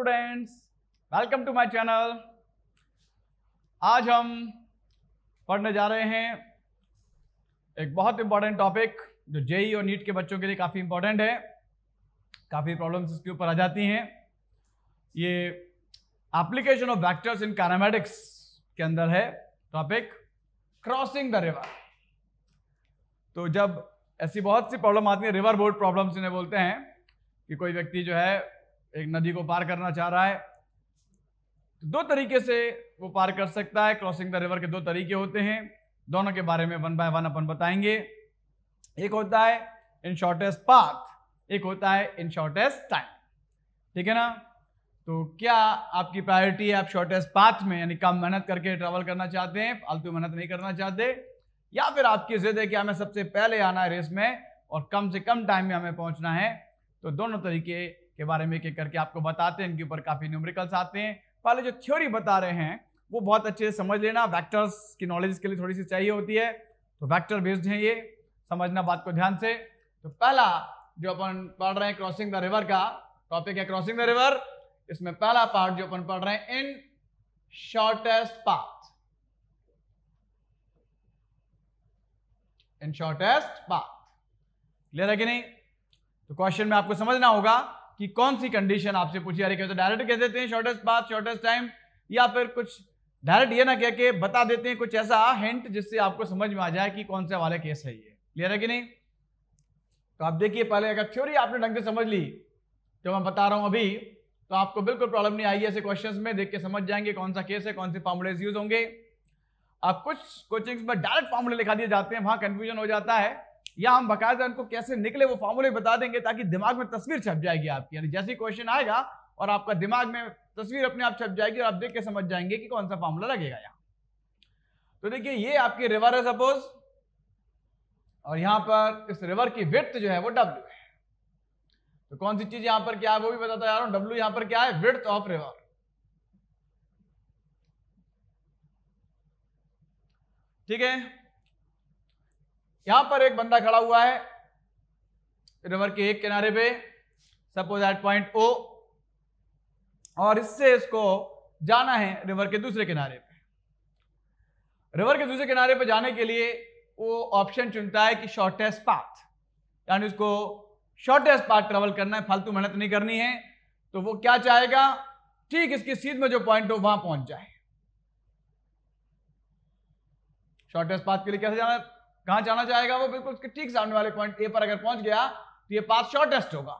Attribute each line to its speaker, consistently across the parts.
Speaker 1: Students welcome to my channel आज हम पढ़ने जा रहे हैं एक बहुत इंपॉर्टेंट टॉपिक जो जेई e और नीट के बच्चों के लिए काफ़ी इंपॉर्टेंट है काफ़ी प्रॉब्लम्स इसके ऊपर आ जाती हैं ये application of vectors in kinematics के अंदर है टॉपिक क्रॉसिंग द रिवर तो जब ऐसी बहुत सी प्रॉब्लम आती है रिवर बोर्ड प्रॉब्लम्स इन्हें बोलते हैं कि कोई व्यक्ति जो है एक नदी को पार करना चाह रहा है तो दो तरीके से वो पार कर सकता है क्रॉसिंग द रिवर के दो तरीके होते हैं दोनों के बारे में वन बाय वन अपन बताएंगे एक होता है इन शॉर्टेस्ट पाथ एक होता है इन शॉर्टेस्ट टाइम ठीक है ना तो क्या आपकी प्रायोरिटी है आप शॉर्टेस्ट पाथ में यानी कम मेहनत करके ट्रेवल करना चाहते हैं फालतू मेहनत नहीं करना चाहते या फिर आपकी जिद है कि हमें सबसे पहले आना है रेस में और कम से कम टाइम में हमें पहुंचना है तो दोनों तरीके के बारे में एक एक करके आपको बताते हैं इनके ऊपर काफ़ी न्यूमरिकल्स आते हैं पहले जो थ्योरी बता रहे हैं वो बहुत अच्छे से समझ लेना वैक्टर्स की नॉलेज के लिए थोड़ी सी चाहिए होती है तो वैक्टर बेस्ड है ये समझना बात को ध्यान से तो पहला जो अपन पढ़ रहे हैं क्रॉसिंग द रिवर का टॉपिक है क्रॉसिंग द रिवर इसमें पहला पार्ट जो अपन पढ़ रहे हैं in shortest path in shortest path clear है कि नहीं तो क्वेश्चन में आपको समझना होगा कि कौन सी कंडीशन आपसे पूछी जा रही है तो डायरेक्ट कह देते हैं शॉर्टेस्ट पाथ शॉर्टेस्ट टाइम या फिर कुछ डायरेक्ट ये ना कह के बता देते हैं कुछ ऐसा हिंट जिससे आपको समझ में आ जाए कि कौन सा वाला केस है ये क्लियर है कि नहीं तो आप देखिए पहले अगर थ्योरी आपने ढंग से समझ ली जो तो मैं बता रहा हूं अभी तो आपको बिल्कुल प्रॉब्लम नहीं आई ऐसे क्वेश्चंस में देख के समझ जाएंगे कौन सा केस है कौन से फॉर्मुलेज यूज होंगे आप कुछ कोचिंग्स में डायरेक्ट फॉर्मुले लिखा दिए जाते हैं वहां कंफ्यूजन हो जाता है या हम बकायदा उनको कैसे निकले वो फॉर्मूले बता देंगे ताकि दिमाग में तस्वीर छप जाएगी आपकी यानी जैसे क्वेश्चन आएगा और आपका दिमाग में तस्वीर अपने आप छप जाएगी और आप देख के समझ जाएंगे कि कौन सा फॉर्मूला लगेगा यहाँ तो देखिए ये आपकी रिवर है सपोज और यहां पर इस रिवर की वृत्त जो है वो डब्ल्यू है तो कौन सी चीज यहां पर क्या है वो भी बताता यार डब्ल्यू यहां पर क्या है वृत्त ऑफ रिवर ठीक है यहां पर एक बंदा खड़ा हुआ है रिवर के एक किनारे पे सपोज एट पॉइंट ओ और इससे इसको जाना है रिवर के दूसरे किनारे पे रिवर के दूसरे किनारे पे जाने के लिए वो ऑप्शन चुनता है कि शॉर्टेस्ट पाथ यानी उसको शॉर्टेस्ट पाथ ट्रेवल करना है फालतू मेहनत नहीं करनी है तो वो क्या चाहेगा ठीक इसकी सीध में जो पॉइंट हो वहां पहुंच जाए शॉर्टेस्ट पाथ के लिए कैसे जाना है कहां जाना चाहेगा वो बिल्कुल ठीक सामने वाले पॉइंट ए पर अगर पहुंच गया तो ये पाथ शॉर्टेस्ट होगा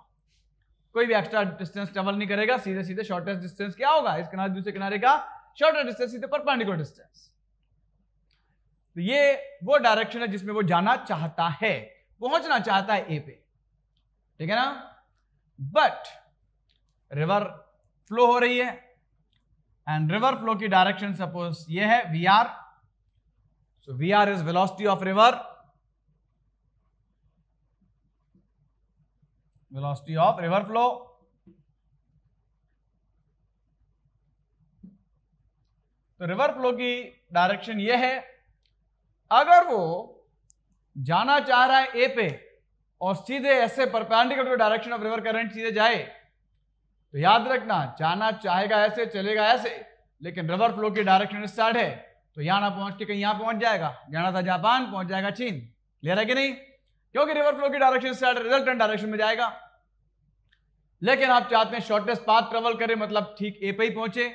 Speaker 1: कोई भी एक्स्ट्रा डिस्टेंस ट्रेवल नहीं करेगा सीधे सीधे शॉर्टेस्ट डिस्टेंस क्या होगा इस किनारे दूसरे किनारे का शॉर्टेस्ट डिस्टेंस सीधे परपेंडिकुलर डिस्टेंस तो ये वो डायरेक्शन है जिसमें वो जाना चाहता है पहुंचना चाहता है ए पे ठीक है ना बट रिवर फ्लो हो रही है एंड रिवर फ्लो की डायरेक्शन सपोज ये है V R So Vr is velocity of river. Velocity of river flow. तो रिवर फ्लो की डायरेक्शन ये है अगर वो जाना चाह रहा है ए पे और सीधे ऐसे perpendicular to direction of river current सीधे जाए तो याद रखना जाना चाहेगा ऐसे चलेगा ऐसे लेकिन रिवर फ्लो की डायरेक्शन साइड है तो यहाँ ना पहुंच के कहीं यहाँ पहुंच जाएगा जाना था जापान पहुंच जाएगा चीन ले रहा कि नहीं क्योंकि रिवर फ्लो की डायरेक्शन से रिजल्टेंट डायरेक्शन में जाएगा लेकिन आप चाहते हैं शॉर्टेस्ट पाथ ट्रेवल करें मतलब ठीक ए पे ही पहुंचे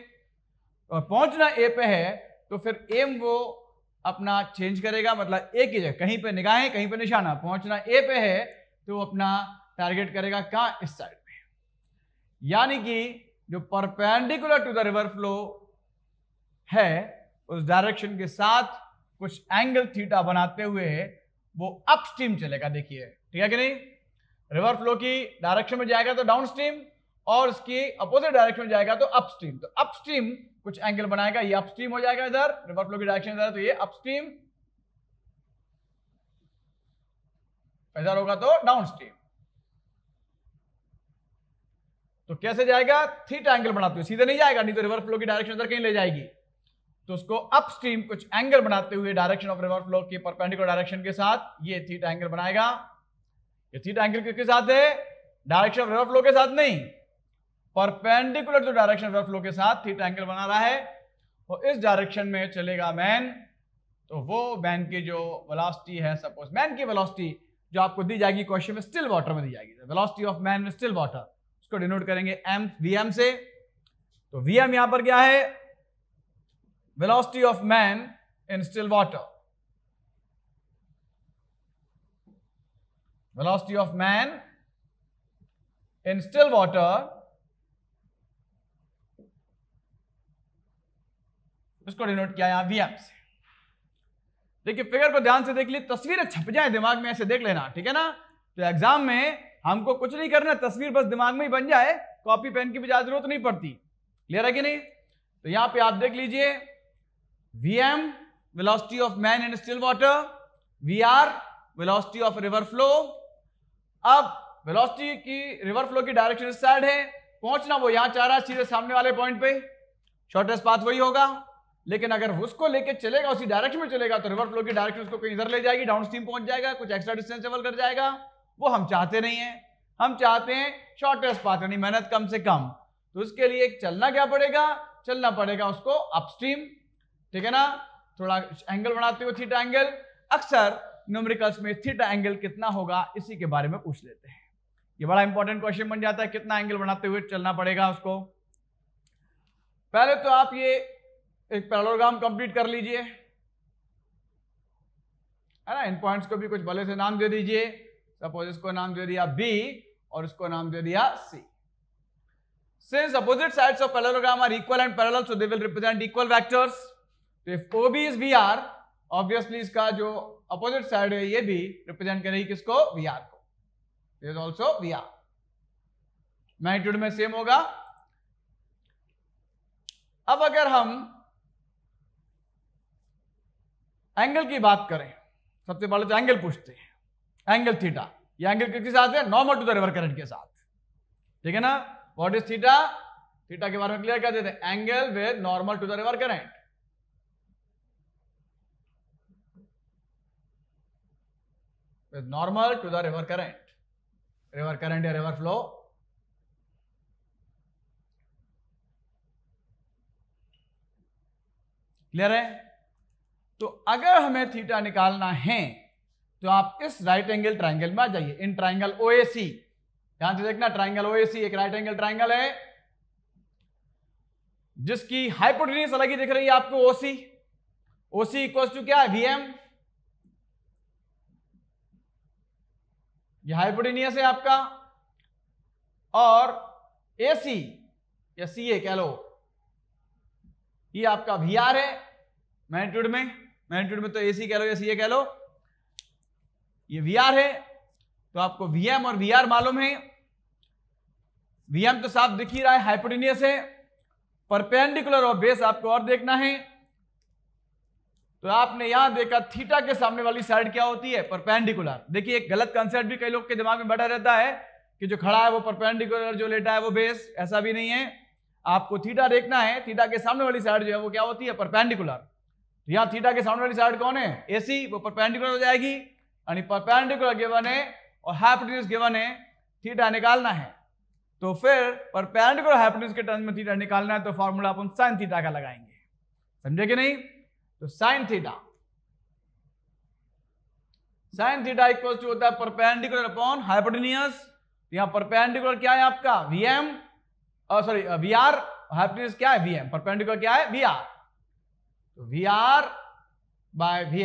Speaker 1: और पहुंचना ए पे है तो फिर एम वो अपना चेंज करेगा मतलब ए की जगह कहीं पे निगाहें कहीं पे निशाना पहुंचना ए पे है तो अपना टारगेट करेगा कहाँ इस साइड पे यानी कि जो perpendicular to the river flow है उस डायरेक्शन के साथ कुछ एंगल थीटा बनाते हुए वो अपस्ट्रीम चलेगा देखिए ठीक है कि नहीं रिवर फ्लो की डायरेक्शन में जाएगा तो डाउन स्ट्रीम और उसकी अपोजिट डायरेक्शन में जाएगा तो अपस्ट्रीम तो अपस्ट्रीम कुछ एंगल बनाएगा ये अपस्ट्रीम हो जाएगा इधर रिवर फ्लो की डायरेक्शन इधर तो ये अपस्ट्रीम इधर होगा तो डाउन स्ट्रीम तो कैसे जाएगा थीटा एंगल बनाते हुए सीधे नहीं जाएगा नहीं तो रिवर फ्लो की डायरेक्शन इधर कहीं ले जाएगी तो उसको अपस्ट्रीम कुछ एंगल बनाते हुए डायरेक्शन ऑफ रिवर फ्लो के परपेंडिकुलर डायरेक्शन के साथ ये थीटा एंगल बनाएगा ये थीटा एंगल किसके साथ है डायरेक्शन ऑफ रिवर फ्लो के साथ नहीं परपेंडिकुलर जो डायरेक्शन ऑफ रिवर फ्लो के साथ थीटा एंगल बना रहा है और इस डायरेक्शन में चलेगा मैन तो वो मैन की जो वेलोसिटी है सपोज मैन की वेलोसिटी जो आपको दी जाएगी क्वेश्चन में स्टिल वाटर में दी जाएगी वेलोसिटी ऑफ मैन में स्टिल वाटर उसको डिनोट करेंगे एम वी से तो वी यहां पर क्या है velocity of man in still water. Velocity of man in still water इसको डिनोट किया यहां वीएम से देखिए फिगर को ध्यान से देख ली तस्वीर छप जाए दिमाग में ऐसे देख लेना ठीक है ना तो एग्जाम में हमको कुछ नहीं करना तस्वीर बस दिमाग में ही बन जाए कॉपी पेन की भी ज्यादा जरूरत नहीं पड़ती क्लियर है कि नहीं तो यहां पे आप देख लीजिए vm velocity of man in still water vr velocity of river flow अब वेलोसिटी की रिवर फ्लो की डायरेक्शन इस साइड है पहुंचना वो यहां चाह रहा है सीधे सामने वाले पॉइंट पे शॉर्टेस्ट पाथ वही होगा लेकिन अगर उसको लेके चलेगा उसी डायरेक्शन में चलेगा तो रिवर फ्लो की डायरेक्शन उसको कहीं इधर ले जाएगी डाउन स्ट्रीम पहुंच जाएगा कुछ एक्स्ट्रा डिस्टेंस ट्रेवल कर जाएगा वो हम चाहते नहीं है हम चाहते हैं शॉर्टेस्ट पाथ यानी मेहनत कम से कम तो उसके लिए चलना क्या पड़ेगा चलना पड़ेगा उसको अपस्ट्रीम ठीक है ना थोड़ा एंगल बनाते हुए थीटा एंगल अक्सर न्यूमेरिकल्स में थीटा एंगल कितना होगा इसी के बारे में पूछ लेते हैं ये बड़ा इंपॉर्टेंट क्वेश्चन बन जाता है कितना एंगल बनाते हुए चलना पड़ेगा उसको पहले तो आप ये एक पैरोग्राम कंप्लीट कर लीजिए है ना इन पॉइंट्स को भी कुछ भले से नाम दे दीजिए सपोज इसको नाम दे दिया बी और इसको नाम दे दिया C since opposite sides of parallelogram are equal and parallel so they will represent equal vectors तो if O B is V R obviously इसका जो अपोजिट साइड है ये भी रिप्रेजेंट करेगी किसको वी आर को is also V R magnitude में सेम होगा अब अगर हम एंगल की बात करें सबसे पहले तो एंगल पूछते हैं एंगल थीटा ये एंगल किसके साथ है normal to the river current के साथ ठीक है ना व्हाट इज थीटा थीटा के बारे में क्लियर कर देते हैं angle with normal to the river current with normal to the river current. River current या river flow. क्लियर है तो अगर हमें थीटा निकालना है तो आप इस राइट एंगल ट्राइंगल में आ जाइए इन ट्राइंगल ओ ए सी ध्यान से देखना ट्राइंगल ओ ए सी एक राइट एंगल ट्राइंगल है जिसकी हाइपोटेनिस अलग ही दिख रही है आपको ओसी ओसी इक्वल्स टू क्या वीएम ये हाइपोटेनियस है आपका और ए सी या सी ए कह लो ये आपका वी आर है मैग्नीट्यूड में मैग्नीट्यूड में तो ए सी कह लो या सी ए कह लो ये वी आर है तो आपको वी एम और वी आर मालूम है वी एम तो साफ दिख ही रहा है हाइपोटेनियस है परपेंडिकुलर और बेस आपको और देखना है तो आपने यहां देखा थीटा के सामने वाली साइड क्या होती है परपेंडिकुलर देखिए एक गलत कंसेप्ट भी कई लोग के दिमाग में बैठा रहता है कि जो खड़ा है वो परपेंडिकुलर जो लेटा है वो बेस ऐसा भी नहीं है आपको थीटा देखना है थीटा के सामने वाली साइड जो है वो क्या होती है परपेंडिकुलर तो यहाँ थीटा के सामने वाली साइड कौन है एसी वो परपेंडिकुलर हो जाएगी यानी परपेंडिकुलर गिवन है और हाइपोटेन्यूज गिवन है थीटा निकालना है तो फिर परपेंडिकुलर हाइपोटेन्यूज के टर्म में थीटा निकालना है तो फॉर्मूला अपन साइन थीटा का लगाएंगे समझे कि नहीं तो sine theta sine theta equal to होता है परपेंडिकुलर अपॉन हाइपोटेनियस यहां परपेंडिकुलर क्या है आपका VM sorry V R hypotenuse क्या है वीएम परपेंडिकुलर क्या है वी आर तो वी आर बाय एम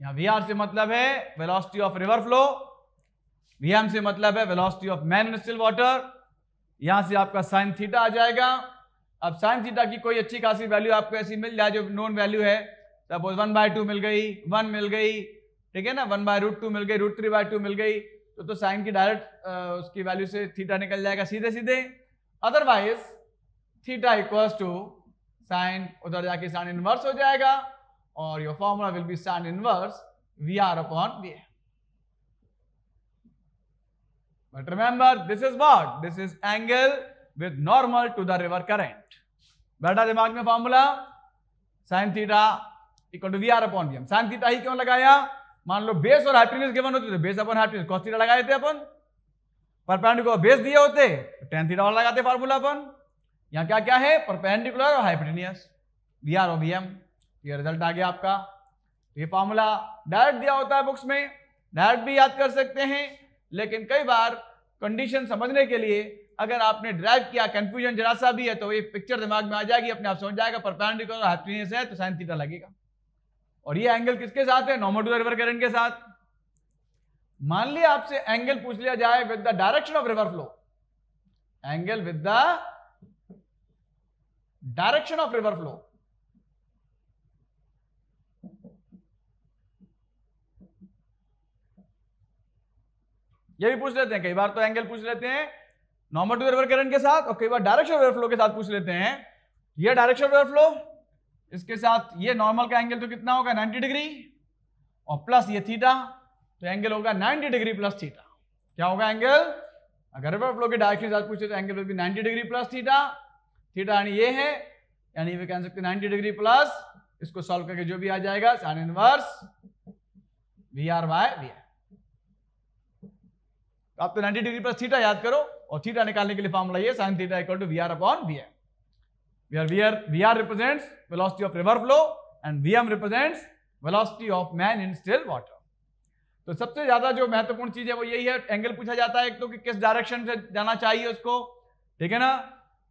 Speaker 1: यहां वी आर से मतलब है velocity of river flow VM से मतलब है velocity of man still water यहां से आपका साइन थीटा आ जाएगा अब साइन थीटा की कोई अच्छी खासी वैल्यू आपको ऐसी मिल जाए जो नॉन वैल्यू है सपोज वन बाय टू मिल गई वन मिल गई ठीक है ना वन बाय रूट टू मिल गई रूट थ्री बाय टू मिल गई तो तो साइन की डायरेक्ट उसकी वैल्यू से थीटा निकल जाएगा सीधे सीधे otherwise theta equals to sine उधर जाके साइन इनवर्स हो जाएगा और your formula will be sine inverse V R upon V but remember this is what this is angle with normal to the river current बैठा दिमाग में formula sine theta equal to V R upon V M sine theta ही क्यों लगाया मान लो base और hypotenuse given होते तो base upon hypotenuse cos theta लगाए थे अपन परपेंडिकुलर बेस दिए होते तो टेन थीटा और लगाते फार्मूला अपन यहाँ क्या क्या है परपेंडिकुलर और हाइपोटेनियस वी आर और वी एम ये रिजल्ट आ गया आपका ये फॉर्मूला डायरेक्ट दिया होता है बुक्स में डायरेक्ट भी याद कर सकते हैं लेकिन कई बार कंडीशन समझने के लिए अगर आपने ड्राइव किया कंफ्यूजन जरा सा भी है तो ये पिक्चर दिमाग में आ जाएगी अपने आप समझ जाएगा परपेंडिकुलर हाइपोटेन्यूस है तो साइन थीटा लगेगा और ये एंगल किसके साथ है नॉर्मोडुलर रिवर करंट के साथ मान लिया आपसे एंगल पूछ लिया जाए with the direction of river flow angle with the direction of river flow ये भी पूछ लेते हैं कई बार तो एंगल पूछ लेते हैं नॉर्मल टू रिवर करंट के साथ और कई बार डायरेक्शन रिवर फ्लो के साथ पूछ लेते हैं ये डायरेक्शन रिवर फ्लो इसके साथ ये नॉर्मल का एंगल तो कितना होगा 90 डिग्री और प्लस ये थीटा तो एंगल होगा 90 डिग्री प्लस थीटा क्या होगा एंगल अगर रिवर फ्लो के डायरेक्शन के साथ पूछे तो angle will be degree plus theta theta यानी ये है यानी वे कह सकते 90 डिग्री प्लस इसको सॉल्व करके जो भी आ जाएगा sine inverse V R by V R आप तो 90 डिग्री पर थीटा याद करो और थीटा निकालने के लिए फॉर्मूला ये sine theta equal to V R upon V M where VR, represents velocity of river flow and and VM represents velocity of man in still water. तो सबसे ज्यादा जो महत्वपूर्ण चीज है वो यही है एंगल पूछा जाता है एक तो कि किस डायरेक्शन से जाना चाहिए उसको ठीक है ना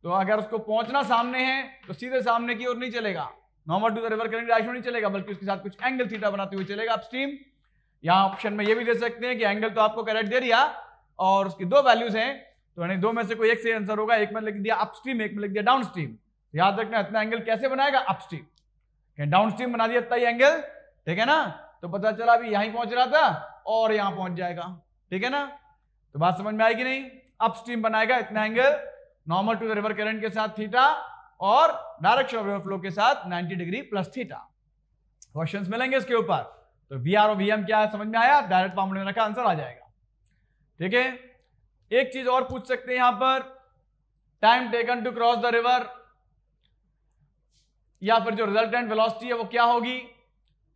Speaker 1: तो अगर उसको पहुंचना सामने है तो सीधे सामने की ओर नहीं चलेगा normal to the river current direction नहीं चलेगा बल्कि उसके साथ कुछ एंगल थीटा बनाते हुए चलेगा अपस्ट्रीम यहाँ ऑप्शन में ये भी दे सकते हैं कि एंगल तो आपको करेक्ट दे रहा और उसकी दो वैल्यूज हैं तो यानी दो में से कोई एक से आंसर होगा एक में लिख दिया अपस्ट्रीम एक में लिख दिया डाउनस्ट्रीम तो याद रखना इतना एंगल कैसे बनाएगा अपस्ट्रीम डाउन स्ट्रीम बना दिया इतना ही एंगल ठीक है ना तो पता चला अभी यहीं पहुंच रहा था और यहां पहुंच जाएगा ठीक है ना तो बात समझ में आएगी नहीं अपस्ट्रीम बनाएगा इतना angle normal to the river current के साथ थीटा और डायरेक्शन ऑफ रिवर फ्लो के साथ 90 डिग्री प्लस थीटा क्वेश्चंस मिलेंगे इसके ऊपर तो V R O V M क्या है समझ में आया डायरेक्ट फॉर्मुले में रखा आंसर आ जाएगा ठीक है एक चीज और पूछ सकते हैं यहां पर time taken to cross the river या फिर जो रिजल्टेंट वेलोसिटी है वो क्या होगी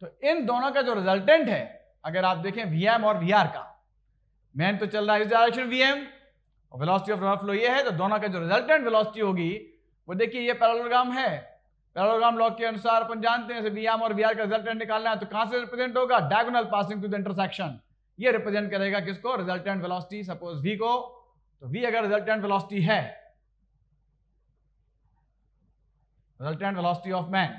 Speaker 1: तो इन दोनों का जो रिजल्टेंट है अगर आप देखें वीएम और वीआर का मेन तो चल रहा है इस डायरेक्शन वीएम और वेलोसिटी ऑफ रिवर फ्लो ये है तो दोनों का जो रिजल्टेंट वेलोसिटी होगी वो देखिए ये पैरोलोग्राम है पैरोलोग्राम लॉ के अनुसार अपन जानते हैं वीएम और वीआर का रिजल्टेंट निकालना है तो कहां से रिप्रेजेंट होगा diagonal passing to the intersection ये रिप्रेजेंट करेगा किसको रिजल्टेंट वेलोसिटी सपोज वी को तो वी अगर रिजल्टेंट वेलोसिटी है रिजल्टेंट वेलोसिटी ऑफ मैन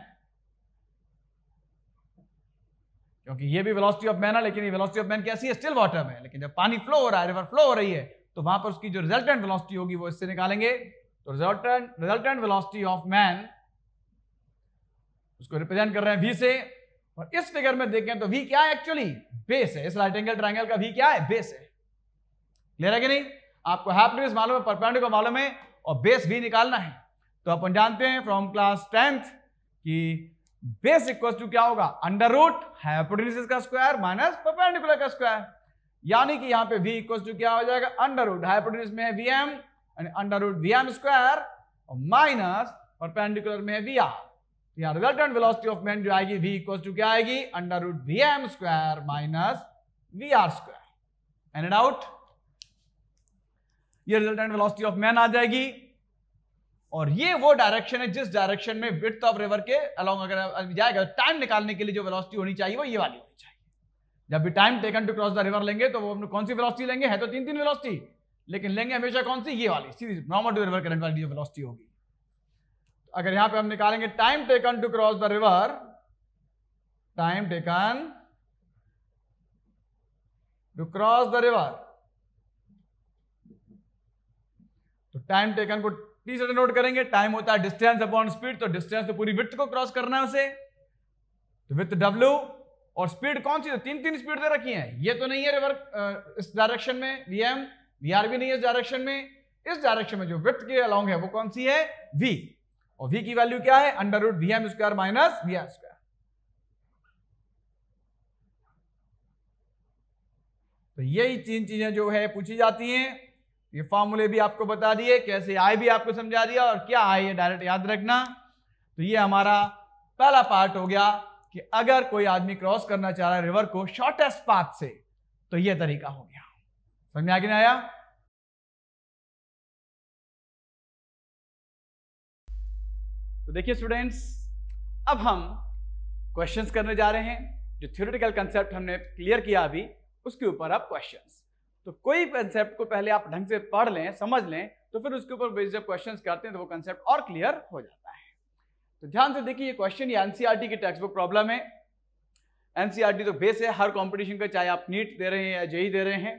Speaker 1: क्योंकि ये भी वेलोसिटी ऑफ मैन है लेकिन ये वेलोसिटी ऑफ मैन कैसी है स्टिल वाटर में लेकिन जब पानी फ्लो हो रहा है रिवर फ्लो हो रही है तो वहां पर उसकी जो रिजल्टेंट वेलोसिटी होगी वो इससे निकालेंगे तो resultant resultant velocity of man उसको रिप्रेजेंट कर रहे हैं वी से और इस फिगर में देखें तो वी क्या है एक्चुअली बेस है इस राइट एंगल ट्राइंगल का वी क्या है बेस है क्लियर है कि नहीं आपको हैप्टिस मालूम है परपेंडिकुलर मालूम है और बेस भी निकालना है तो अपन जानते हैं फ्रॉम क्लास टेंथ कि बेस इक्वल टू क्या होगा अंडर रूट हाइपोटेनिस का स्क्वायर माइनस परपेंडिकुलर का स्क्वायर यानी कि यहां पे v इक्वल टू क्या हो जाएगा अंडर रूट हाइपोटेनिस में है vm under root vm square और माइनस परपेंडिकुलर में है vr या रिजल्टेंट वेलोसिटी ऑफ मैन जो आएगी वी इक्वल टू क्या आएगी under root V M square minus V R square and out ये रिजल्टेंट वेलोसिटी ऑफ मैन आ जाएगी और ये वो डायरेक्शन है जिस डायरेक्शन में विथ ऑफ रिवर के अलोंग अगर जाएगा टाइम तो निकालने के लिए जो वेलोसिटी होनी चाहिए वो ये वाली होनी चाहिए जब भी time taken to cross the river लेंगे तो वो हम कौन सी वेलोसिटी लेंगे है तो तीन तीन वेलोसिटी लेकिन लेंगे हमेशा कौन सी ये वाली सीधी नॉर्मल टू रिवर करंट वाली जो वेलोसिटी होगी अगर यहां पे हम निकालेंगे time taken to cross the river time taken to cross the river तो टाइम टेकन को टी से नोट करेंगे टाइम होता है डिस्टेंस अपॉन स्पीड तो डिस्टेंस तो पूरी विथ को क्रॉस करना है उसे तो विथ डब्ल्यू और स्पीड कौन सी तो तीन तीन स्पीड दे रखी है ये तो नहीं है रिवर इस डायरेक्शन में वीएम वीआर भी नहीं है इस डायरेक्शन में इस डायरेक्शन में जो विथ के अलॉन्ग है वो कौन सी है वी और v की वैल्यू क्या है under root V M square minus V M square तो यही तीन चीजें जो है पूछी जाती हैं ये फॉर्मूले भी आपको बता दिए कैसे आए भी आपको समझा दिया और क्या आए ये डायरेक्ट याद रखना तो ये हमारा पहला पार्ट हो गया कि अगर कोई आदमी क्रॉस करना चाह रहा है रिवर को शॉर्टेस्ट पाथ से तो ये तरीका हो गया समझ में आगे नहीं आया तो देखिए स्टूडेंट्स अब हम क्वेश्चंस करने जा रहे हैं जो थ्योरेटिकल कंसेप्ट हमने क्लियर किया अभी उसके ऊपर आप क्वेश्चंस तो कोई कंसेप्ट को पहले आप ढंग से पढ़ लें समझ लें तो फिर उसके ऊपर जब क्वेश्चंस करते हैं तो वो कंसेप्ट और क्लियर हो जाता है तो ध्यान से देखिए ये क्वेश्चन ये एनसीईआरटी e की टेक्स्ट बुक प्रॉब्लम है एनसीईआरटी e तो बेस है हर कॉम्पिटिशन का चाहे आप नीट दे रहे हैं या जेई e दे रहे हैं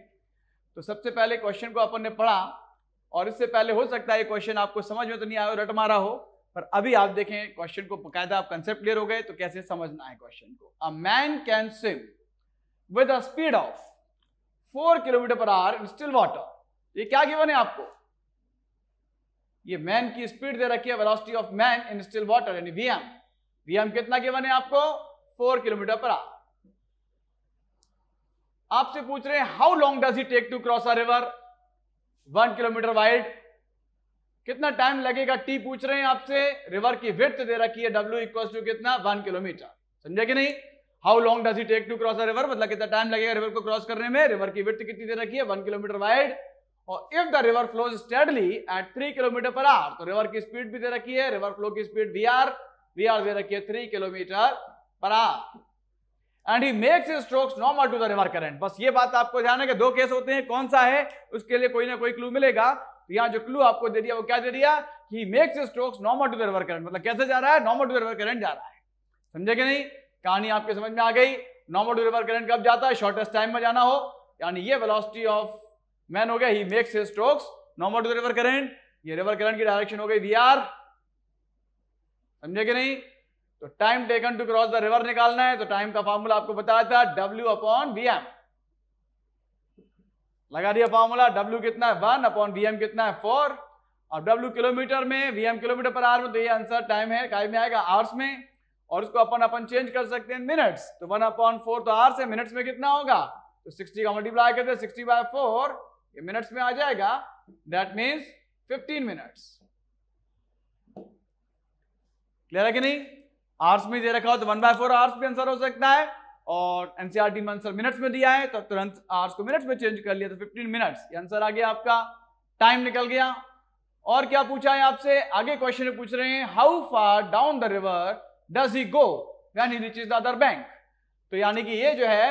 Speaker 1: तो सबसे पहले क्वेश्चन को अपन ने पढ़ा और इससे पहले हो सकता है ये क्वेश्चन आपको समझ में तो नहीं आया रट मारा हो पर अभी आप देखें क्वेश्चन को बकायदा आप कंसेप्ट क्लियर हो गए तो कैसे समझना है क्वेश्चन को a man can swim with a speed of four kilometer per hour in still water ये क्या गिवन है आपको ये मैन की स्पीड दे रखी है velocity of man in still water यानी वीएम वीएम कितना गिवन है आपको फोर किलोमीटर पर आवर आपसे पूछ रहे हैं how long does he take to cross a river one kilometer wide कितना टाइम लगेगा टी पूछ रहे हैं आपसे रिवर की विर्थ दे रखी है डब्ल्यू इक्वल टू कितना वन किलोमीटर समझे कि नहीं how long does it take to cross a river मतलब कितना टाइम लगेगा रिवर को क्रॉस करने में रिवर की विर्थ कितनी दे रखी है वन किलोमीटर वाइड और if the river flow steadily at three kilometre per hour तो रिवर की स्पीड भी दे रखी है रिवर फ्लो की speed V R V R दे रखी है three kilometre per hour and he makes strokes normal to the river current बस ये बात आपको ध्यान है कि दो केस होते हैं कौन सा है उसके लिए कोई ना कोई क्लू मिलेगा तो यहाँ जो क्लू आपको दे दिया वो क्या दे दिया कि makes strokes normal to the river current मतलब कैसे जा रहा है नॉर्मल टू दरवर करंट जा रहा है समझे कि नहीं कहानी आपके समझ में आ गई नॉर्मल टू दरवर करंट कब जाता है शॉर्टेस्ट टाइम में जाना हो यानी ये वेलोसिटी ऑफ मैन हो गया he makes strokes normal to river current ये रिवर करंट की डायरेक्शन हो गई वी आर समझे कि नहीं तो time taken to cross the river निकालना है तो टाइम का फॉर्मूला आपको बताया था डब्ल्यू अपॉन वी एम लगा दिया फॉर्मूला डब्ल्यू कितना है वन अपॉन वी एम कितना है फोर और डब्ल्यू किलोमीटर में V M kilometer per hour में तो ये आंसर टाइम है काय में आएगा आवर्स में और उसको अपन अपन चेंज कर सकते हैं मिनट्स तो वन अपॉन फोर तो आर्स है मिनट्स में कितना होगा तो सिक्सटी का मल्टीप्लाई करते सिक्सटी बाय फोर ये मिनट्स में आ जाएगा that means fifteen minutes clear है कि नहीं आर्स में दे रखा हो तो वन बाय फोर आर्स भी आंसर हो सकता है और एनसीआरटी e में आंसर मिनट्स में दिया है तो तुरंत आवर्स को मिनट्स में चेंज कर लिया तो 15 मिनट्स ये आंसर आ गया आपका टाइम निकल गया और क्या पूछा है आपसे आगे क्वेश्चन पूछ रहे हैं how far down the river does he go यानी reach is the other bank तो यानी कि ये जो है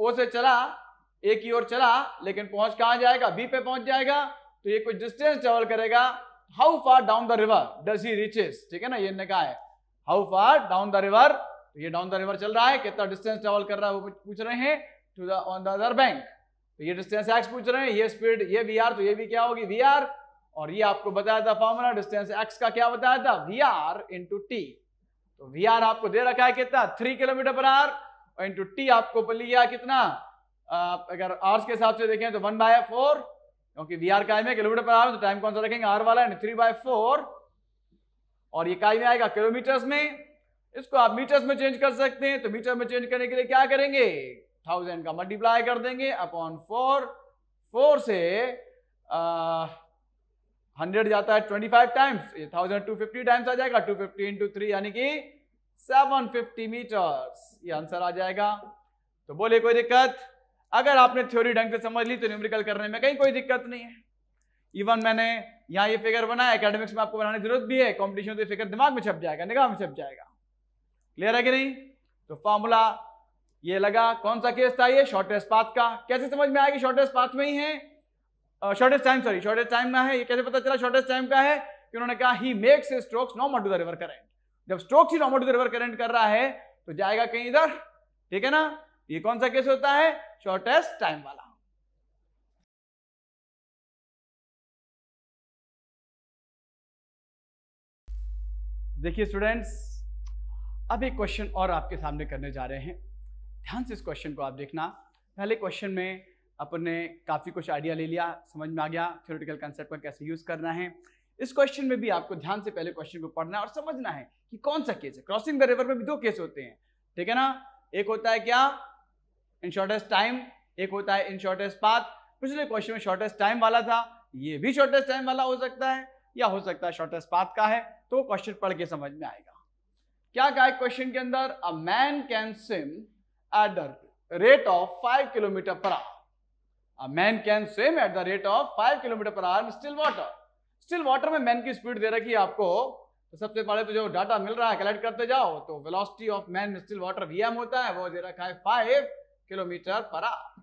Speaker 1: ओ से चला ए की ओर चला लेकिन पहुंच कहा जाएगा बी पे पहुंच जाएगा तो ये कुछ डिस्टेंस ट्रेवल करेगा how far down the river does he reaches ठीक है ना ये कहा है how far down the river तो ये डाउन द रिवर चल रहा है कितना डिस्टेंस ट्रेवल कर रहा है वो पूछ रहे हैं to the on the other bank तो ये डिस्टेंस एक्स पूछ रहे हैं ये स्पीड ये वी तो ये भी क्या होगी वी और ये आपको बताया था फॉर्मूला डिस्टेंस एक्स का क्या बताया था वी आर टी तो वी आपको दे रखा है कितना थ्री किलोमीटर पर आर और इंटू टी आपको लिया कितना आप अगर आर्स के हिसाब से देखें तो वन बाय फोर क्योंकि वी आर का किलोमीटर पर आर तो टाइम कौन सा रखेंगे आर वाला थ्री बाय फोर और ये काय में आएगा किलोमीटर्स में इसको आप मीटर्स में चेंज कर सकते हैं तो मीटर में चेंज करने के लिए क्या करेंगे थाउजेंड का मल्टीप्लाई कर देंगे अपॉन फोर फोर से हंड्रेड जाता है twenty five times thousand two fifty times आ जाएगा टू फिफ्टी इंटू थ्री यानी कि सेवन फिफ्टी मीटर्स ये आंसर आ जाएगा तो बोले कोई दिक्कत अगर आपने थ्योरी ढंग से समझ ली तो न्यूमेरिकल करने में कहीं कोई दिक्कत नहीं है इवन मैंने यहाँ ये फिगर बनाया एकेडमिक्स में आपको बनाने की जरूरत भी है कॉम्पिटिशन तो फिगर दिमाग में छप जाएगा निगाह में छप जाएगा क्लियर है कि नहीं तो फॉर्मूला ये लगा कौन सा केस था ये शॉर्टेस्ट पाथ का कैसे समझ में आएगी शॉर्टेस्ट पाथ में ही है shortest time sorry shortest time में है ये कैसे पता चला शॉर्टेस्ट टाइम का है कि उन्होंने कहा he makes strokes normal to the river current जब strokes he normal to the river current कर रहा है तो जाएगा कहीं इधर ठीक है ना तो ये कौन सा केस होता है शॉर्टेस्ट टाइम वाला देखिए स्टूडेंट्स अब एक क्वेश्चन और आपके सामने करने जा रहे हैं ध्यान से इस क्वेश्चन को आप देखना पहले क्वेश्चन में अपन ने काफ़ी कुछ आइडिया ले लिया समझ में आ गया थियोरेटिकल कंसेप्ट का कैसे यूज़ करना है इस क्वेश्चन में भी आपको ध्यान से पहले क्वेश्चन को पढ़ना है और समझना है कि कौन सा केस है क्रॉसिंग द रिवर में भी दो केस होते हैं ठीक है ना एक होता है क्या इन शॉर्टेस्ट टाइम एक होता है इन शॉर्टेस्ट पाथ पिछले क्वेश्चन में शॉर्टेस्ट टाइम वाला था ये भी शॉर्टेस्ट टाइम वाला हो सकता है या हो सकता है शॉर्टेस्ट पाथ का है तो क्वेश्चन पढ़ के समझ में आएगा क्या कहा क्वेश्चन के अंदर a man can swim at the rate of five kilometer per hour a man can swim at the rate of five kilometer per hour still water still water में मैन की स्पीड दे रखी है आपको तो सबसे पहले तो जो डाटा मिल रहा है कलेक्ट करते जाओ तो velocity of man still water VM होता है वो दे रखा है five kilometer per hour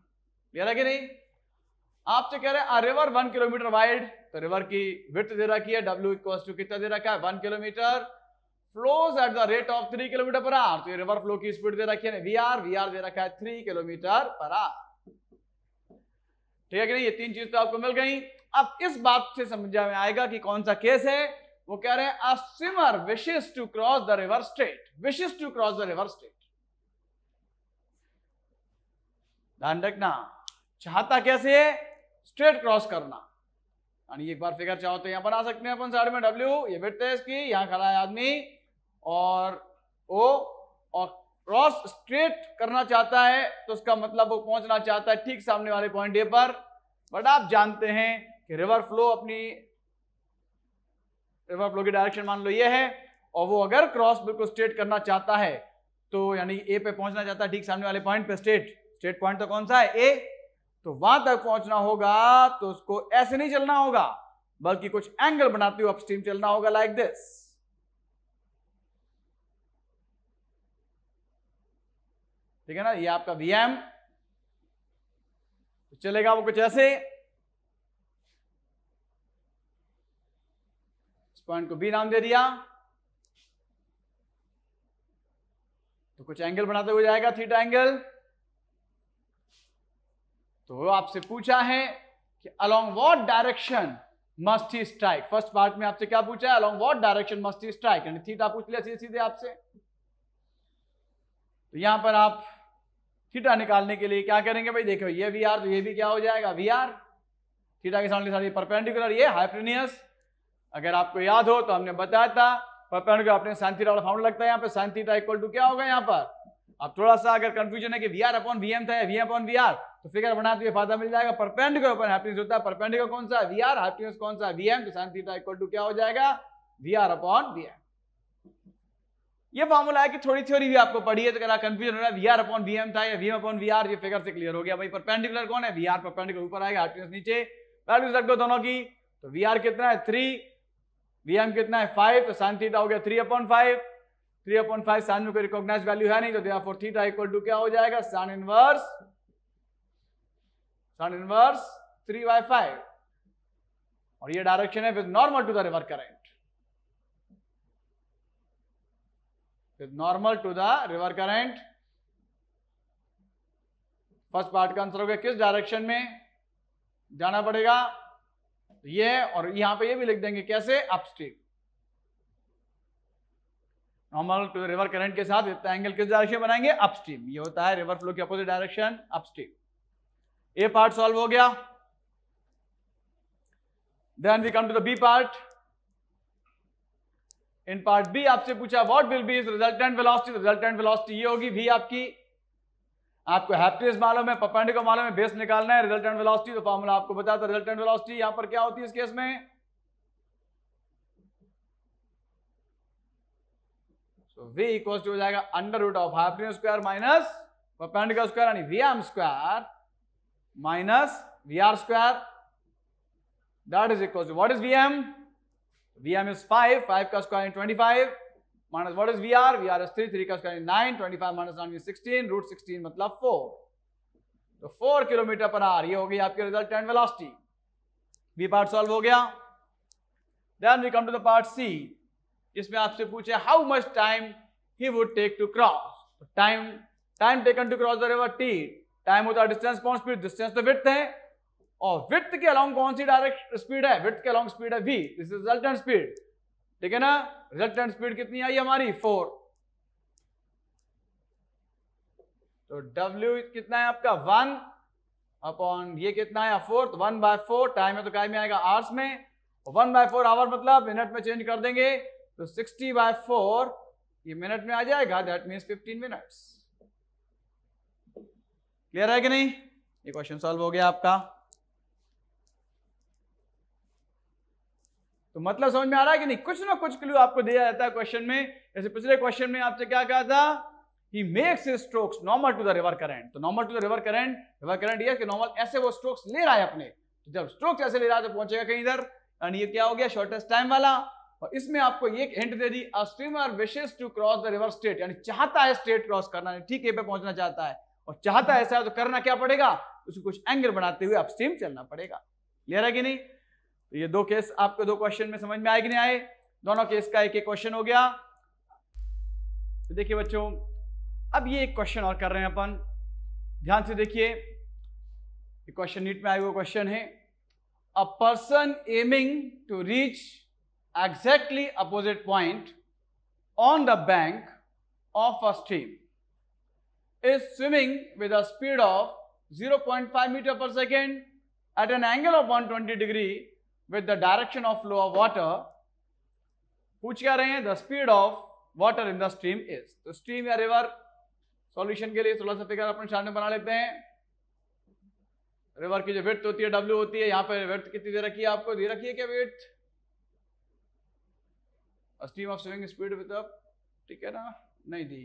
Speaker 1: clear है कि नहीं आपसे कह रहे हैं रिवर वन किलोमीटर वाइड तो रिवर की विथ दे रखी है डब्ल्यू टू कितना दे रखा है one kilometer flows at the rate of 3 km per hour. तो ये river flow की speed दे रखी है VR, VR दे रखा है 3 km per hour. ठीक है ये तीन चीज तो आपको मिल गई अब इस बात से समझा में आएगा कि कौन सा केस है वो कह रहे हैं swimmer wishes to cross the river straight wishes to cross the river straight ध्यान रखना चाहता कैसे है स्ट्रेट क्रॉस करना यानी एक बार फिगर चाहो तो यहां आ सकते हैं अपन साइड में डब्ल्यू ये हैं इसकी यहां खड़ा है आदमी और वो और क्रॉस स्ट्रेट करना चाहता है तो उसका मतलब वो पहुंचना चाहता है ठीक सामने वाले पॉइंट ए पर बट आप जानते हैं कि रिवर फ्लो अपनी रिवर फ्लो की डायरेक्शन मान लो ये है और वो अगर क्रॉस बिल्कुल स्ट्रेट करना चाहता है तो यानी ए पे पहुंचना चाहता है ठीक सामने वाले पॉइंट पे स्ट्रेट स्ट्रेट पॉइंट तो कौन सा है ए तो वहां तक पहुंचना होगा तो उसको ऐसे नहीं चलना होगा बल्कि कुछ एंगल बनाते हुए अपस्ट्रीम चलना होगा लाइक दिस ठीक है ना ये आपका वी एम तो चलेगा वो कुछ ऐसे इस पॉइंट को बी नाम दे दिया तो कुछ एंगल बनाते हुए जाएगा थीटा एंगल तो आपसे पूछा है कि along what direction must he strike first part में आपसे क्या पूछा है along what direction must he strike यानी थीटा पूछ लिया सीधे सीधे आपसे तो यहां पर आप थीटा निकालने के लिए क्या करेंगे भाई देखो ये वी आर तो ये भी क्या हो जाएगा वी आर थीटा के सामने सारी परपेंडिकुलर ये हाइप्रेनियस अगर आपको याद हो तो हमने बताया था परपेंडिकुलर अपने साइन थीटा वाला फाउंड लगता है यहाँ पर साइन थीटा इक्वल टू क्या होगा यहाँ पर अब थोड़ा सा अगर कंफ्यूजन है कि V R upon V M था वी अपॉन वी आर तो फिगर बनाते हुए फायदा मिल जाएगा परपेंडिकुलर अपॉन हाइप्रेनियस होता है परपेंडिकुलर कौन सा वी आर हाइप्रेनियस कौन सा वी एम तो साइन थीटा इक्वल टू क्या हो जाएगा V R upon V M ये फॉर्मूला है कि थोड़ी थ्योरी भी आपको पढ़ी है तो क्या कंफ्यूजन हो रहा है V R upon V M था या V M upon V R ये फिगर से क्लियर हो गया भाई परपेंडिकुलर कौन है वी आर परपेंडिकुलर ऊपर आएगा आर्टिनेस नीचे वैल्यू रख दो दोनों की तो वी आर कितना है थ्री वी एम कितना है फाइव तो साइन थीटा हो गया three upon five three upon five sine में कोई रिकॉग्नाइज वैल्यू है नहीं तो दिया फोर थीटा इक्वल टू क्या हो जाएगा sine inverse sine inverse three by five और ये डायरेक्शन है with normal to the river current is normal to the river current first part का आंसर हो गया किस डायरेक्शन में जाना पड़ेगा ये और यहां पे ये भी लिख देंगे कैसे upstream normal to river current के साथ इतना एंगल किस डायरेक्शन बनाएंगे अपस्ट्रीम ये होता है रिवर फ्लो के opposite direction upstream A part solve हो गया then we come to the B part in part B आपसे पूछा what will be is resultant velocity resultant velocity ये होगी भी आपकी आपको हैप्टेस मालूम है पपेंड को मालूम है बेस निकालना है रिजल्टेंट वेलोसिटी तो फॉर्मूला आपको बताया था रिजल्टेंट वेलोसिटी यहां पर क्या होती है इस केस में सो v इक्वल टू हो जाएगा under root of hypotenuse square minus पपेंड का स्क्वायर यानी VM square minus VR square that is equal to what is VM Vm is 5, 5 ka square is 25, minus what is Vr? Vr is 3, 3 ka square is 9, 25 minus 9 is 16, root 16 मतलब 4. तो 4 kilometre per are ये हो गई आपकी resultant velocity B part solve हो गया then we come to the part C इसमें आपसे पूछे how much time he would take to cross time time taken to cross the river t time होता तो है डिस्टेंस पॉइंट स्पीड डिस्टेंस तो width है और विथ के अलॉन्ग कौन सी डायरेक्ट स्पीड है विथ के अलॉन्ग स्पीड है V this is resultant speed ठीक है ना रिजल्टेंट स्पीड कितनी आई हमारी फोर तो W कितना है आपका वन अपॉन ये कितना है फोर तो वन बाय फोर टाइम है तो टाइम में आएगा आवर्स मतलब में वन बाय फोर आवर मतलब मिनट में चेंज कर देंगे तो सिक्सटी बाय फोर ये मिनट में आ जाएगा that mean fifteen minutes clear है कि नहीं ये क्वेश्चन सॉल्व हो गया आपका तो मतलब समझ में आ रहा है कि नहीं कुछ ना कुछ क्लू आपको दिया जाता है क्वेश्चन में जैसे पिछले क्वेश्चन में आपसे क्या कहा था he makes strokes normal to the river current तो normal to the river current river current यह नॉर्मल ऐसे वो स्ट्रोक्स ले रहा है अपने तो जब स्ट्रोक्स ऐसे ले रहा है तो पहुंचेगा कहीं इधर एंड ये क्या हो गया शॉर्टेस्ट टाइम वाला और इसमें आपको एक हिंट दे दी swimmer wishes to cross the river straight यानी चाहता है स्टेट क्रॉस करना ठीक है पे पहुंचना चाहता है और चाहता है ऐसा तो करना क्या पड़ेगा उसको कुछ एंगल बनाते हुए अपस्ट्रीम चलना पड़ेगा क्लियर है कि नहीं तो ये दो केस आपको दो क्वेश्चन में समझ में आए कि नहीं आए दोनों केस का एक एक क्वेश्चन हो गया तो देखिए बच्चों अब ये एक क्वेश्चन और कर रहे हैं अपन ध्यान से देखिए क्वेश्चन नीट में आए हुआ क्वेश्चन है a person aiming to reach exactly opposite point on the bank of a stream is swimming with a speed of 0.5 meter per second at an angle of 120 degree with the direction of flow of water पूछ क्या रहे हैं the speed of water in the stream is तो stream या river solution के लिए सोलह सफिकर अपने सामने बना लेते हैं रिवर की जो वेट होती है डब्ल्यू होती है यहां पर वेट कितनी दे रखी है आपको दे रखी है क्या wait stream of swimming speed with ठीक है ना नहीं दी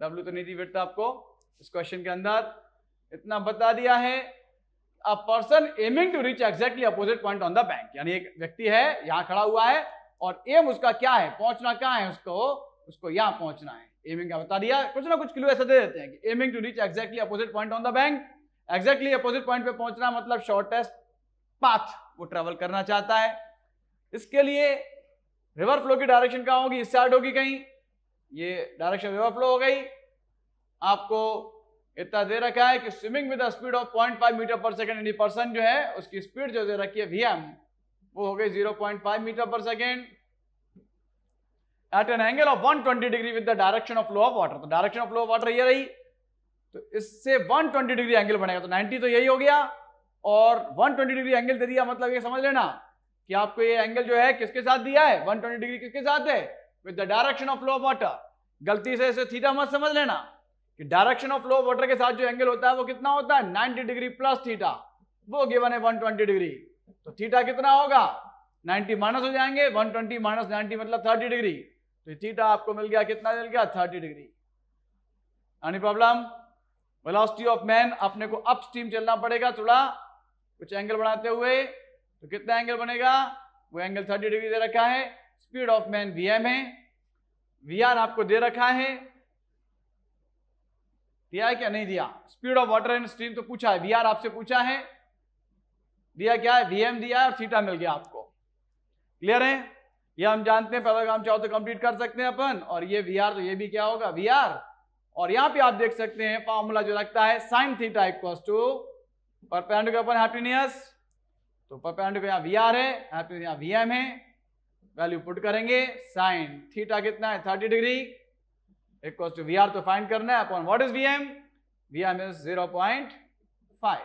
Speaker 1: डब्ल्यू तो नहीं दी वेट आपको इस क्वेश्चन के अंदर इतना बता दिया है a person aiming to reach exactly opposite point on the bank यानी एक व्यक्ति है यहाँ खड़ा हुआ है और एम उसका क्या है पहुंचना कहाँ है उसको उसको यहाँ पहुंचना है एमिंग का बता दिया कुछ ना कुछ क्लू ऐसा दे देते हैं कि aiming to reach exactly opposite point on the bank exactly opposite point पे पहुंचना मतलब शॉर्टेस्ट पाथ वो ट्रेवल करना चाहता है इसके लिए रिवर फ्लो की डायरेक्शन कहाँ होगी इस साइड होगी कहीं ये डायरेक्शन रिवर फ्लो हो गई आपको इतना दे रखा है कि swimming with speed of 0.5 meter per second यानी पर्सन जो है उसकी स्पीड जो दे रखी है वीएम वो हो गई 0.5 meter per second at an angle of 120 degree with the direction of flow of water तो direction of flow of water ये रही तो इससे 120 डिग्री एंगल बनेगा तो 90 तो यही हो गया और 120 डिग्री एंगल दे दिया मतलब ये समझ लेना कि आपको ये एंगल जो है किसके साथ दिया है 120 डिग्री किसके साथ है with the direction of flow of water गलती से इसे थीटा मत समझ लेना कि डायरेक्शन ऑफ फ्लो वाटर के साथ जो एंगल होता है वो कितना होता है नाइनटी डिग्री प्लस थीटा वो गिवन है 120 डिग्री तो थीटा कितना होगा 90 माइनस हो जाएंगे 120 माइनस नाइनटी मतलब 30 डिग्री तो थीटा आपको मिल गया कितना मिल गया 30 डिग्री यानी प्रॉब्लम वेलोसिटी ऑफ मैन अपने को अप स्टीम चलना पड़ेगा थोड़ा कुछ एंगल बढ़ाते हुए तो कितना एंगल बनेगा वो एंगल 30 डिग्री दे रखा है स्पीड ऑफ मैन वी है वी आपको दे रखा है दिया है क्या नहीं दिया speed of water and stream तो पूछा है वी आपसे पूछा है दिया क्या है वीएम दिया है और थीटा मिल गया आपको क्लियर है ये हम जानते हैं पहला काम चाहो तो कंप्लीट कर सकते हैं अपन और ये वी तो ये भी क्या होगा वी और यहां पे आप देख सकते हैं फॉर्मूला जो लगता है sine theta equals to perpendicular के अपन हैप्पीनियस तो पर पे यहाँ वी आर है वैल्यू पुट करेंगे साइन थीटा कितना है thirty degree equals to VR तो find करना है upon what is VM? VM is 0.5.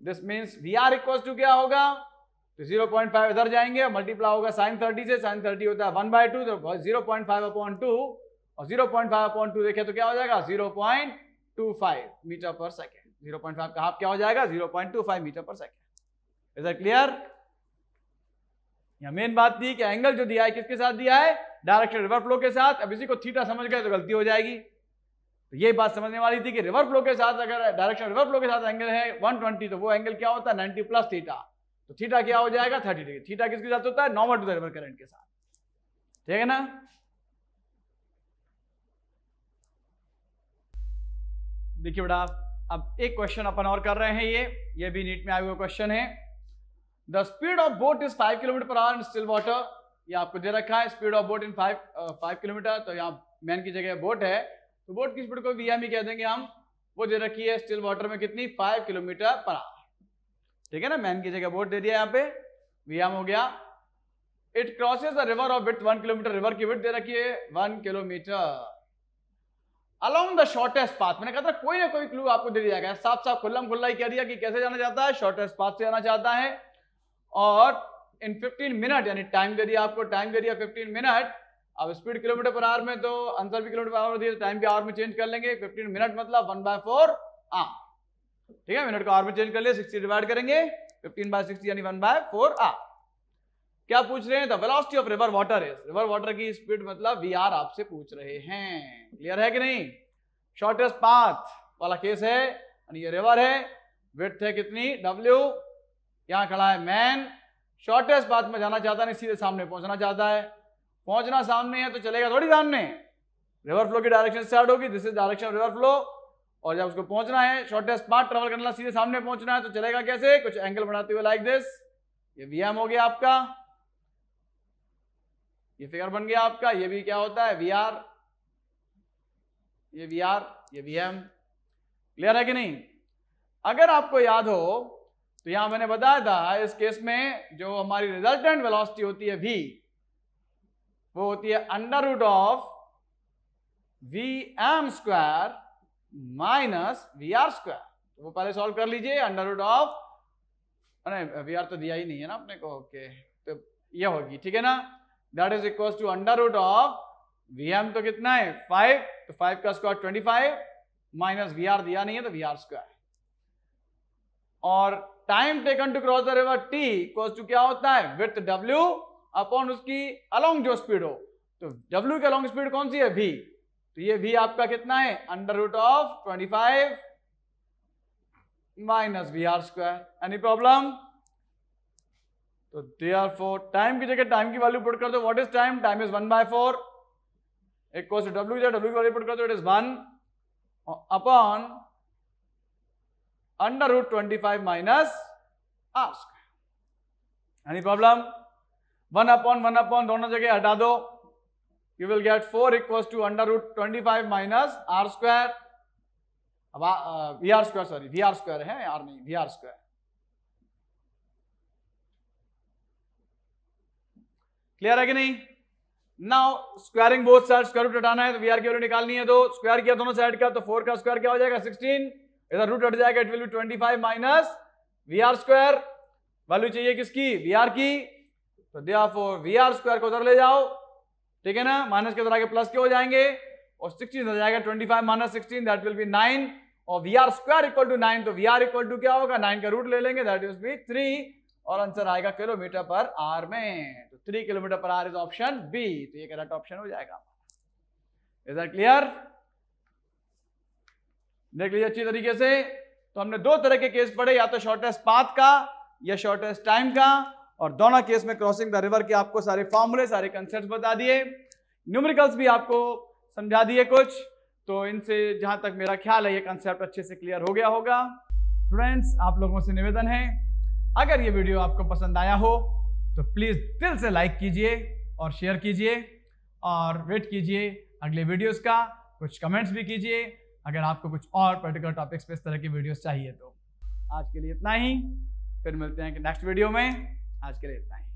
Speaker 1: This means VR equals to क्या होगा? तो 0.5 इधर जाएंगे मल्टीप्लाई होगा साइन 30 से साइन 30 होता है वन बाई टू तो 0.5 अपॉन टू और zero point five upon two देखे तो क्या हो जाएगा 0.25 मीटर पर सेकेंड 0.5 का हाफ क्या हो जाएगा 0.25 metre per second is clear main बात थी कि एंगल जो दिया है किसके साथ दिया है डायरेक्टली रिवर फ्लो के साथ अब इसी को थीटा समझ गए तो गलती हो जाएगी तो ये बात समझने वाली थी कि रिवर फ्लो के साथ अगर डायरेक्शन रिवर फ्लो के साथ एंगल है 120 तो वो एंगल क्या होता है 90 प्लस थीटा तो थीटा क्या हो जाएगा 30 डिग्री थीटा किसके साथ होता है normal to the river current के साथ ठीक है ना देखिए बेटा अब एक क्वेश्चन अपन और कर रहे हैं ये ये भी नीट में आया हुआ क्वेश्चन है the speed of boat is five kilometer per hour in still water ये आपको दे रखा है speed of boat in five five kilometer तो यहाँ मैन की जगह बोट है तो बोट की स्पीड को वी e कह देंगे हम वो दे रखी है स्टिल वाटर में कितनी फाइव किलोमीटर पर आवर ठीक है ना मैन की जगह बोट दे दिया यहाँ पे वी हो गया it crosses the river of width one kilometer river की विथ दे रखी है one kilometer along the shortest path मैंने कहा था कोई ना कोई क्लू आपको दे दिया गया साफ साफ खुल्लम खुल्ला ही कह दिया कि कैसे जाना चाहता है शॉर्टेस्ट पाथ से जाना चाहता है और इन 15 मिनट यानी टाइम दे दिया आपको टाइम दे दिया 15 मिनट अब स्पीड किलोमीटर पर आवर में तो आंसर भी किलोमीटर पर आवर दिया टाइम भी आवर में चेंज कर लेंगे 15 मिनट मतलब वन बाय फोर आ ठीक है मिनट को आवर में चेंज कर लिया सिक्सटी डिवाइड करेंगे फिफ्टीन बाय सिक्सटी यानी वन बाय फोर आ क्या पूछ रहे हैं तो velocity of river water is river water की स्पीड मतलब वी आर आपसे पूछ रहे हैं क्लियर है कि नहीं शॉर्टेस्ट पाथ वाला केस है ये रिवर है विथ है कितनी डब्ल्यू यहां खड़ा है मैन शॉर्टेस्ट बात में जाना चाहता नहीं सीधे सामने पहुंचना चाहता है पहुंचना सामने है तो चलेगा थोड़ी सामने रिवर फ्लो की डायरेक्शन स्टार्ट होगी this is direction river flow और जब उसको पहुंचना है शॉर्टेस्ट पार्ट ट्रेवल करना सीधे सामने पहुंचना है तो चलेगा कैसे कुछ एंगल बनाते हुए लाइक दिस ये वीएम हो गया आपका ये फिगर बन गया आपका ये भी क्या होता है वीआर ये वीआर ये वीएम क्लियर है कि नहीं अगर आपको याद हो तो यहां मैंने बताया था इस केस में जो हमारी रिजल्टेंट वेलोसिटी होती है भी वो होती है under root of V M square minus V R square तो वो पहले सॉल्व कर लीजिए अंडर रूट ऑफ अरे वी आर तो दिया ही नहीं है ना अपने को ओके तो ये होगी ठीक है ना that is equal to under root of V M तो कितना है फाइव तो फाइव का square twenty five minus V R दिया नहीं है तो वी आर स्क्वायर और time taken to cross the river T cos to क्या होता है विथ डब्ल्यू अपॉन उसकी अलोंग जो स्पीड हो तो डब्ल्यू की अलोंग स्पीड कौन सी है वी तो ये वी आपका कितना है under root of twenty five minus V R square any problem तो दे आर फोर टाइम की जगह टाइम की वैल्यू पुट कर दो what is time time is one by four एक कोस डब्ल्यू की जगह डब्ल्यू की वैल्यू पुट कर दो it is one upon under root 25 minus r square any problem one upon 1 upon दोनों जगह हटा दो you will get 4 equals to under twenty 25 minus r square अब V R square sorry V R square है R नहीं V R square clear है कि नहीं now squaring both side square root हटाना है तो वी आर की वैल्यू निकालनी है तो स्क्वायर किया दोनों साइड तो का तो फोर का स्क्वायर क्या हो जाएगा सिक्सटीन इधर रूट हट जाएगा it will be twenty five minus V R square value चाहिए किसकी वी आर की तो दिया फोर वी आर स्क्वायर को उधर ले जाओ ठीक है ना माइनस के उधर आगे प्लस के हो जाएंगे और सिक्सटीन तो तो तो हो जाएगा twenty five minus sixteen that will be nine और V R square equal to nine तो वी आर इक्वल टू क्या होगा नाइन का रूट ले लेंगे दैट विल बी थ्री और आंसर आएगा किलोमीटर पर आर में तो three kilometre per hour is option B तो ये करेक्ट ऑप्शन हो जाएगा इज दैट क्लियर देख लीजिए अच्छी तरीके से तो हमने दो तरह के केस पढ़े या तो शॉर्टेस्ट पाथ का या शॉर्टेस्ट टाइम का और दोनों केस में क्रॉसिंग द रिवर के आपको सारे फॉर्मूले सारे कंसेप्ट बता दिए न्यूमरिकल्स भी आपको समझा दिए कुछ तो इनसे जहाँ तक मेरा ख्याल है ये कंसेप्ट अच्छे से क्लियर हो गया होगा फ्रेंड्स आप लोगों से निवेदन है अगर ये वीडियो आपको पसंद आया हो तो प्लीज़ दिल से लाइक कीजिए और शेयर कीजिए और वेट कीजिए अगले वीडियोज़ का कुछ कमेंट्स भी कीजिए अगर आपको कुछ और पर्टिकुलर टॉपिक्स पे इस तरह की वीडियोस चाहिए तो आज के लिए इतना ही फिर मिलते हैं कि नेक्स्ट वीडियो में आज के लिए इतना ही